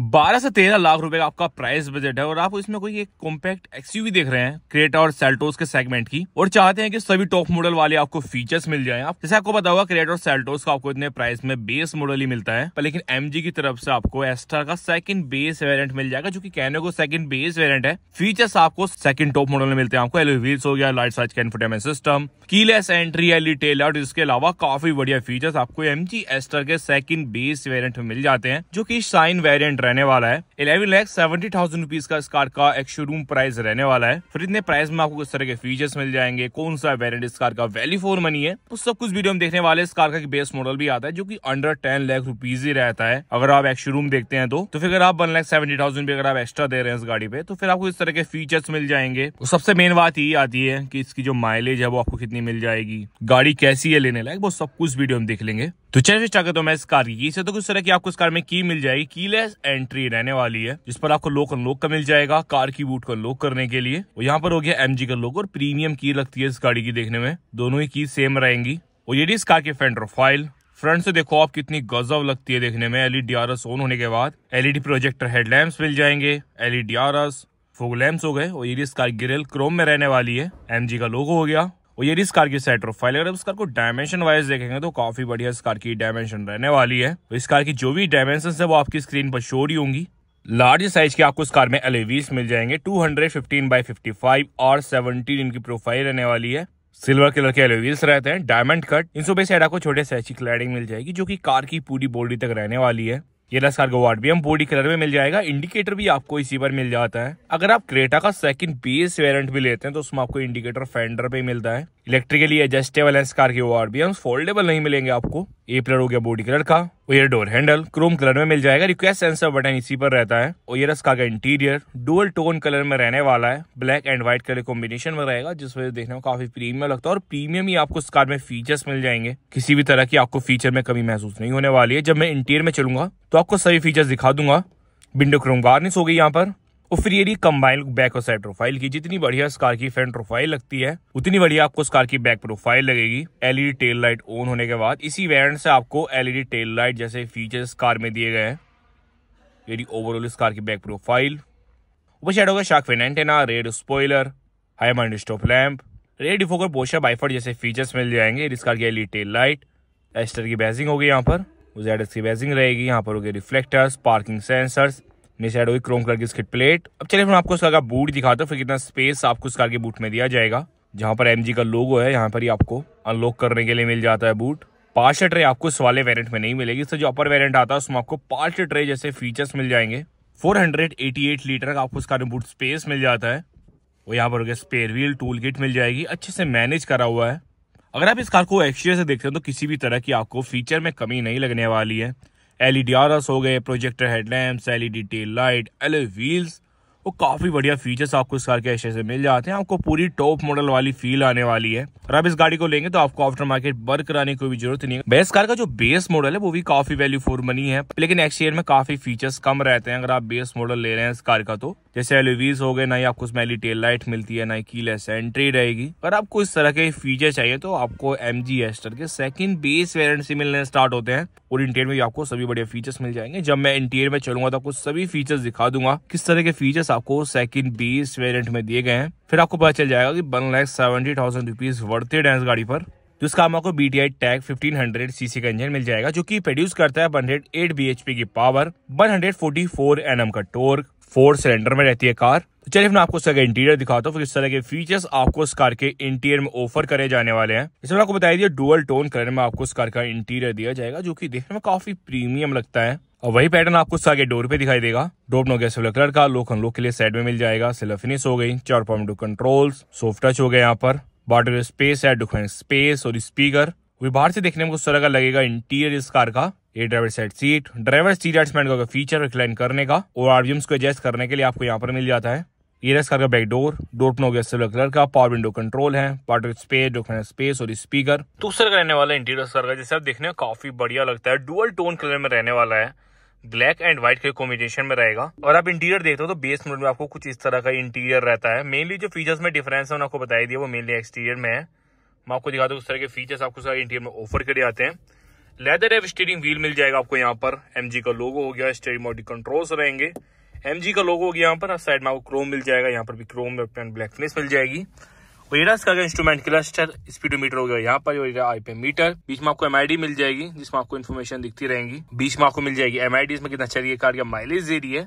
बारह से तेरह लाख रुपए का आपका प्राइस बजट है और आप इसमें कोई एक कॉम्पैक्ट एक्सयूवी देख रहे हैं क्रेटा और सेल्टोस के सेगमेंट की और चाहते हैं कि सभी टॉप मॉडल वाले आपको फीचर्स मिल जाएं आप जैसे आपको बता होगा क्रेटा और सेल्टोस का आपको इतने प्राइस में बेस मॉडल ही मिलता है पर लेकिन एम की तरफ से आपको एस्ट्रा का सेकंड बेस वेरियंट मिल जाएगा जो की कहने को सेकंड बेस वेरियंट है फीचर्स आपको सेकंड टॉप मॉडल में मिलते हैं आपको एलोवील्स हो गया लाइट साइज का infotainment system keyless entry L E tail out इसके अलावा काफी बढ़िया फीचर्स आपको एम जी एस्ट्रा के सेकंड बेस वेरियंट में मिल जाते हैं जो की शाइन वेरियंट रहने वाला है eleven lakh seventy thousand rupees का इस कार का एक शोरूम प्राइस रहने वाला है फिर इतने प्राइस में आपको किस तरह के फीचर्स मिल जाएंगे कौन सा वेरियंट इस कार का वैल्यू फोर मनी है तो सब कुछ वीडियो हम देखने वाले इस कार का बेस मॉडल भी आता है जो की अंडर टेन लाख रुपीज ही रहता है अगर आप एक शोरूम देखते हैं तो, तो फिर आप वन लाख सेवेंटी थाउजेंड भी अगर आप एक्स्ट्रा दे रहे हैं इस गाड़ी पे तो फिर आपको इस तरह के फीचर्स मिल जाएंगे और तो सबसे मेन बात यही आती है की इसकी जो माइलेज है वो आपको कितनी मिल जाएगी गाड़ी कैसी है लेने लायक वो सब कुछ वीडियो हम देख लेंगे तो चलिए चाहे तो मैं इस कार की से तो कुछ तरह की आपको इस कार में की मिल जाएगी कीलेस एंट्री रहने वाली है जिस पर आपको लोक लोक का मिल जाएगा कार की बूट को लोक करने के लिए और यहाँ पर हो गया एमजी का लोक और प्रीमियम की लगती है इस गाड़ी की देखने में दोनों ही की सेम रहेंगी और ये इस कार की फ्रंट प्रोफाइल फ्रंट से देखो आप कितनी गजब लगती है देखने में एलईडी आर ऑन होने के बाद एलईडी प्रोजेक्टर हेडलैम्प मिल जाएंगे एलईडी आर फोग लैम्प हो गए और ये इस कार ग्रिल क्रोम में रहने वाली है एमजी का लोगो हो गया और ये इस कार की सेट प्रोफाइल अगर इस कार को डायमेंशन वाइज देखेंगे तो काफी बढ़िया इस कार की डायमेंशन रहने वाली है इस कार की जो भी डायमेंशन है वो आपकी स्क्रीन पर शोर ही होंगी लार्ज साइज की आपको इस कार में एलेवीस मिल जाएंगे 215 फिफ्टी फाइव और 17 इनकी प्रोफाइल रहने वाली है सिल्वर कलर के एलेवीस रहते हैं डायमंड कट इन सौ बेस आपको छोटे साइज की क्लैडिंग मिल जाएगी जो कि कार की पूरी बॉडी तक रहने वाली है ये दस भी हम बॉडी कलर में मिल जाएगा इंडिकेटर भी आपको इसी पर मिल जाता है अगर आप क्रेटा का सेकंड बेस वेरिएंट भी लेते हैं तो उसमें आपको इंडिकेटर फेंडर पे मिलता है इलेक्ट्रिकली एडजस्टेबल एंड स्कॉर्पियो आरबीएम फोल्डेबल नहीं मिलेंगे आपको ए प्लर हो गया बॉडी कलर का और ये डोर हैंडल क्रोम कलर में मिल जाएगा रिक्वेस्ट सेंसर बटन इसी पर रहता है और ये रस्का का इंटीरियर डुअल टोन कलर में रहने वाला है black and white colour combination में रहेगा जिस वजह से देखने में काफी प्रीमियम लगता है और प्रीमियम ही आपको इस कार में फीचर्स मिल जाएंगे किसी भी तरह की आपको फीचर में कमी महसूस नहीं होने वाली है जब मैं इंटीरियर में चलूंगा तो आपको सभी फीचर्स दिखा दूंगा विंडो क्रोम गार्निश हो गई यहाँ पर और फिर ये कंबाइन बैक और साइड प्रोफाइल की जितनी बढ़िया इस कार की फ्रंट प्रोफाइल लगती है उतनी बढ़िया आपको इस कार की बैक प्रोफाइल लगेगी एलईडी टेल लाइट ऑन होने के बाद इसी वेरियंट से आपको एलईडी टेल लाइट जैसे फीचर्स कार में दिए गए हैं ये ओवरऑल इस कार की बैक प्रोफाइल ऊपर शेड होगा shark fin antenna red spoiler high mind stop lamp red फोकर पोशा बाइफर्ट जैसे फीचर्स मिल जाएंगे इस कार की एलईडी टेल लाइट एस्टर की बैजिंग होगी यहाँ पर जेड की बैजिंग रहेगी यहाँ पर होगी रिफ्लेक्टर्स पार्किंग सेंसर्स मिस एड हुई क्रोम कलर की इसकी प्लेट अब चलिए मैं आपको उसका बूट दिखाता हूँ फिर कितना स्पेस आपको उस कार के बूट में दिया जाएगा जहाँ पर एम का लोगो है यहाँ पर ही आपको अनलॉक करने के लिए मिल जाता है बूट पार्ट ट्रे आपको इस वाले वेरियंट में नहीं मिलेगी इससे जो अपर वेरियंट आता है उसमें आपको पार्ट ट्रे जैसे फीचर्स मिल जाएंगे 488 लीटर का आपको इसका बूट स्पेस मिल जाता है वो यहाँ पर हो गया स्पेयर व्हील टूल किट मिल जाएगी अच्छे से मैनेज करा हुआ है अगर आप इस कार को एक्सटीरियर से देखते हैं तो किसी भी तरह की आपको फीचर में कमी नहीं लगने वाली है एल ई e हो गए projector headlamps L E D tail light alloy wheels वो काफ़ी बढ़िया फीचर्स आपको इस कार के अच्छे से मिल जाते हैं आपको पूरी टॉप मॉडल वाली फील आने वाली है और आप इस गाड़ी को लेंगे तो आपको आफ्टर मार्केट बर्क कराने की भी जरूरत नहीं है बेस कार का जो बेस मॉडल है वो भी काफ़ी वैल्यू फॉर मनी है लेकिन ईयर में काफ़ी फीचर्स कम रहते हैं अगर आप बेस मॉडल ले रहे हैं इस कार का तो जैसे एलोवीज e हो गए ना ही आपको उसमें टेल लाइट e मिलती है ना ही लेस एंट्री रहेगी अगर आपको इस तरह के फीचर चाहिए तो आपको एम जी एस्टर के सेकंड बेस वेरियंट से मिलने स्टार्ट होते हैं और इंटीरियर में आपको सभी बढ़िया फीचर्स मिल जाएंगे जब मैं इंटीरियर में चलूंगा तो आपको सभी फीचर्स दिखा दूंगा किस तरह के फीचर्स आपको सेकंड बीस वेरिएंट में दिए गए हैं फिर आपको पता चल जाएगा कि one lakh seventy thousand rupees worth है इस गाड़ी पर तो इसका आपको बी टैग फिफ्टीन हंड्रेड सीसी का इंजन मिल जाएगा जो कि प्रोड्यूस करता है एच पी की पावर एन एम का टोर्क फोर सिलेंडर में रहती है कार तो चलिए मैं आपको इसका इंटीरियर दिखाता हूँ इस तरह के फीचर्स आपको इस कार के इंटीरियर में ऑफर करे जाने वाले हैं इसमें आपको बताया दिया डुअल टोन कलर में आपको इस कार का इंटीरियर दिया जाएगा जो कि देखने में काफी प्रीमियम लगता है और वही पैटर्न आपको इस आगे डोर पे दिखाई देगा डोर नो गैस कलर का लोक अनलोक के लिए साइड में मिल जाएगा सिला फिनिश हो गई चार पॉइंट कंट्रोल सॉफ्ट टच हो गए यहाँ पर बॉर्डर स्पेस है डुकमेंट स्पेस और स्पीकर बाहर से देखने में कुछ तरह का लगेगा इंटीरियर इस कार का ए driver side seat driver seat एडमेंट का फीचर रिक्लाइन करने का और आरबीएम्स को एडजस्ट करने के लिए आपको यहाँ पर मिल जाता है ये कार का बैक डोर डोर हो गया सिल्वर कलर का पावर विंडो कंट्रोल है पार्टर स्पेस डोकमेंट स्पेस और स्पीकर दूसरा रहने वाला इंटीरियर कार का जैसे आप देखने में काफी बढ़िया लगता है डुअल टोन कलर में रहने वाला है ब्लैक एंड व्हाइट के कॉम्बिनेशन में रहेगा और आप इंटीरियर देखते हो तो बेस मोड में आपको कुछ इस तरह का इंटीरियर रहता है मेनली जो फीचर्स में डिफरेंस है आपको बताई दिया वो मेनली एक्सटीरियर में है मैं आपको दिखाता हूँ उस तरह के फीचर्स आपको सारे इंटीरियर में ऑफर करे आते हैं लेदर एव स्टीयरिंग व्हील मिल जाएगा आपको यहाँ पर एम का लोगो हो गया स्टेरिंग मोडी कंट्रोल्स रहेंगे एम का लोगो हो गया यहाँ पर साइड में आपको क्रोम मिल जाएगा यहाँ पर भी क्रोम में ब्लैक फिनिश मिल जाएगी वहीरास का इंस्ट्रूमेंट क्लस्टर स्पीडोमीटर हो गया यहाँ पर आईपे मीटर बीच में आपको एमआईडी मिल जाएगी जिसमें आपको इन्फॉर्मेशन दिखती रहेगी बीच में आपको मिल जाएगी एमआईडी इसमें कितना चलिए अच्छा कार का माइलेज दे रही है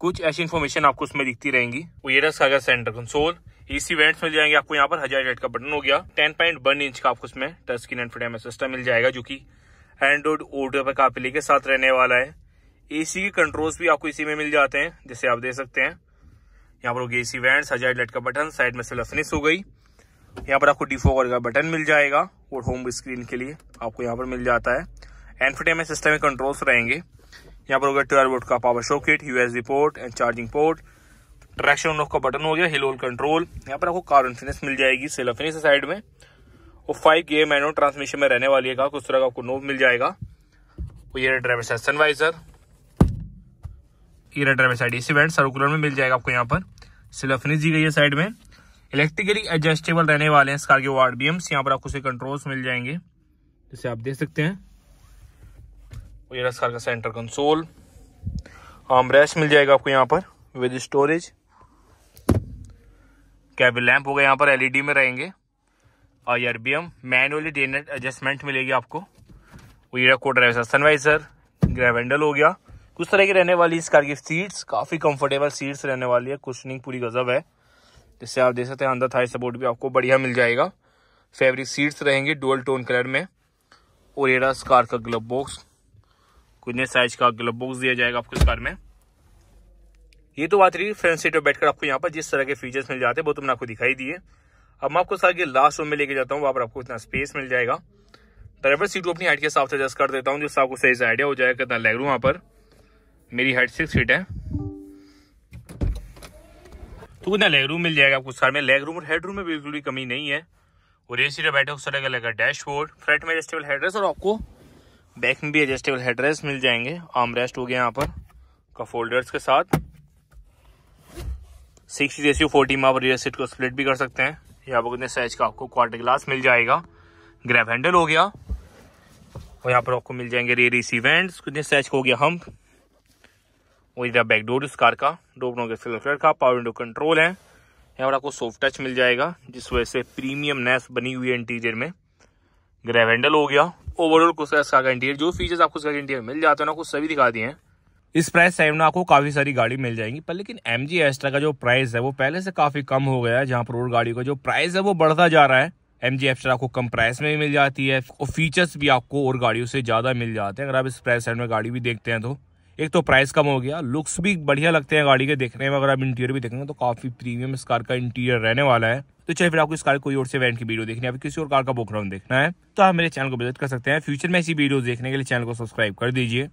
कुछ ऐसी इन्फॉर्मेशन आपको उसमें दिखती रहेंगी वेरस का सेंटर कंसोल एसी वेंट्स मिल जाएंगे आपको यहाँ पर हजार रेट का बटन हो गया टेन पॉइंट वन इंच का आपको उसमें touch screen and frame system मिल जाएगा जो कि एंड्रॉइड ऑटो पर काफी के साथ रहने वाला है एसी के कंट्रोल्स भी आपको इसी में मिल जाते हैं जैसे आप देख सकते हैं यहाँ पर होगी एसी वैंड सजाइड लाइट का बटन साइड में से लसनेस हो गई यहाँ पर आपको डिफोगर का बटन मिल जाएगा और होम स्क्रीन के लिए आपको यहाँ पर मिल जाता है एनफीटेमेंट सिस्टम में कंट्रोल्स रहेंगे यहाँ पर होगा ट्वेल्व वोट का power socket USB port and charging port traction off का बटन हो गया हिलोल कंट्रोल यहाँ पर आपको कार्बन फिनिश मिल जाएगी सेल फिनिश साइड में और फाइव गे मैनो ट्रांसमिशन में रहने वाली है कुछ तरह का आपको नोव मिल जाएगा और ये ड्राइवर सेशन वाइजर इरेटर ड्राइवर साइड इसी बैंड सर्कुलर में मिल जाएगा आपको यहाँ पर सिल्वर दी गई है साइड में इलेक्ट्रिकली एडजस्टेबल रहने वाले हैं स्कॉर्पियो वार्ड बी एम्स यहाँ पर आपको कंट्रोल्स मिल जाएंगे जैसे आप देख सकते हैं और ये रहा का सेंटर कंसोल आम रेस्ट मिल जाएगा आपको यहाँ पर विद स्टोरेज कैबिन लैंप हो गया यहाँ पर एलईडी में रहेंगे I R V M manually डेनेट एडजस्टमेंट मिलेगी आपको वो ये कोट ड्राइवर सनवाइजर ग्रैवेंडल हो गया कुछ तरह की रहने वाली इस कार की सीट्स काफ़ी कंफर्टेबल सीट्स रहने वाली है कुशनिंग पूरी गजब है जिससे आप देख सकते हैं अंदर थाई सपोर्ट भी आपको बढ़िया मिल जाएगा फैब्रिक सीट्स रहेंगे डुअल टोन कलर में और एरा कार का ग्लब बॉक्स कुछ साइज का ग्लब बॉक्स दिया जाएगा आपको इस कार में ये तो बात रही फ्रेंड सीट पर बैठकर आपको यहाँ पर जिस तरह के फीचर्स मिल जाते हैं वो तुमने तो आपको दिखाई दिए अब मैं आपको सर के लास्ट रूम में लेके जाता हूँ वहाँ पर आपको इतना स्पेस मिल जाएगा ड्राइवर सीट को अपनी हाइट के हिसाब से एडजस्ट कर देता हूँ जिससे आपको सही से आइडिया हो जाएगा कितना लेग रूम वहाँ पर मेरी हाइट सिक्स फीट है तो उतना लेग रूम मिल जाएगा आपको कार में लेग रूम और हेड रूम में बिल्कुल भी कमी नहीं है और ए सीटर बैठे उस अलग अलग है डैशबोर्ड फ्रंट में एडजस्टेबल हेडरेस और आपको बैक में भी एडजस्टेबल हेडरेस मिल जाएंगे आर्म रेस्ट हो गया यहाँ पर का फोल्डर्स के साथ सिक्स रेसियो फोर्टी में आप रियर सीट को स्प्लिट भी कर सकते हैं यहाँ पर कितने साइज का आपको क्वार्टर ग्लास मिल जाएगा ग्रैप हैंडल हो गया और यहाँ पर आपको मिल जाएंगे रियर रिसीवेंट्स कितने साइज का हो गया हम इधर बैक डोर इस कार का डोपनों के सिलेक्टर का पावर विंडो कंट्रोल है यहाँ पर आपको सॉफ्ट टच मिल जाएगा जिस वजह से प्रीमियम नेस बनी हुई है इंटीरियर में ग्रैव हैंडल हो गया ओवरऑल कुछ इसका इंटीरियर जो फीचर्स आपको इसका इंटीरियर मिल जाते हैं ना कुछ सभी दिखा दिए हैं इस प्राइस टाइम में आपको काफ़ी सारी गाड़ी मिल जाएंगी पर लेकिन एम जी एस्ट्रा का जो प्राइस है वो पहले से काफ़ी कम हो गया है जहाँ पर और गाड़ी का जो प्राइस है वो बढ़ता जा रहा है एम जी एस्ट्रा आपको कम प्राइस में भी मिल जाती है और फीचर्स भी आपको और गाड़ियों से ज़्यादा मिल जाते हैं अगर आप इस प्राइस टाइम में गाड़ी भी देखते हैं तो एक तो प्राइस कम हो गया लुक्स भी बढ़िया लगते हैं गाड़ी के देखने में अगर आप इंटीरियर भी देखेंगे तो काफी प्रीमियम इस कार का इंटीरियर रहने वाला है तो चलिए फिर आपको इस कार कोई और से वैन की वीडियो देखनी है किसी और कार का बोकराउंड देखना है तो आप मेरे चैनल को विजिट कर सकते हैं फ्यूचर में ऐसी वीडियो देखने के लिए चैनल को सब्सक्राइब कर दीजिए